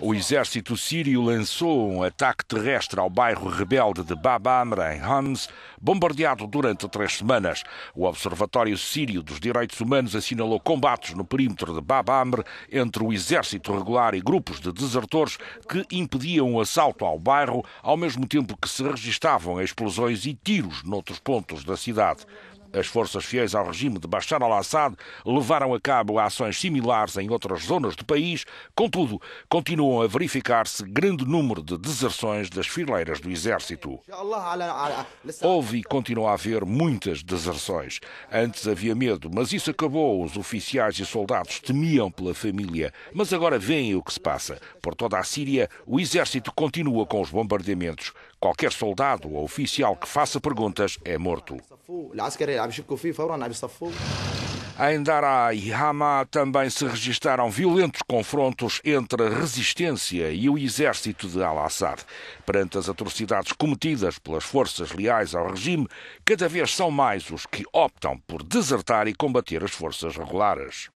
O exército sírio lançou um ataque terrestre ao bairro rebelde de Bab Amr, em Homs, bombardeado durante três semanas. O Observatório Sírio dos Direitos Humanos assinalou combates no perímetro de Bab Amr entre o exército regular e grupos de desertores que impediam o assalto ao bairro, ao mesmo tempo que se registavam explosões e tiros noutros pontos da cidade. As forças fiéis ao regime de Bashar al-Assad levaram a cabo ações similares em outras zonas do país, contudo, continuam a verificar-se grande número de deserções das fileiras do exército. Houve e continua a haver muitas deserções. Antes havia medo, mas isso acabou. Os oficiais e soldados temiam pela família, mas agora veem o que se passa. Por toda a Síria, o exército continua com os bombardeamentos. Qualquer soldado ou oficial que faça perguntas é morto. Em Daraa e Hama também se registaram violentos confrontos entre a resistência e o exército de Al-Assad. Perante as atrocidades cometidas pelas forças leais ao regime, cada vez são mais os que optam por desertar e combater as forças regulares.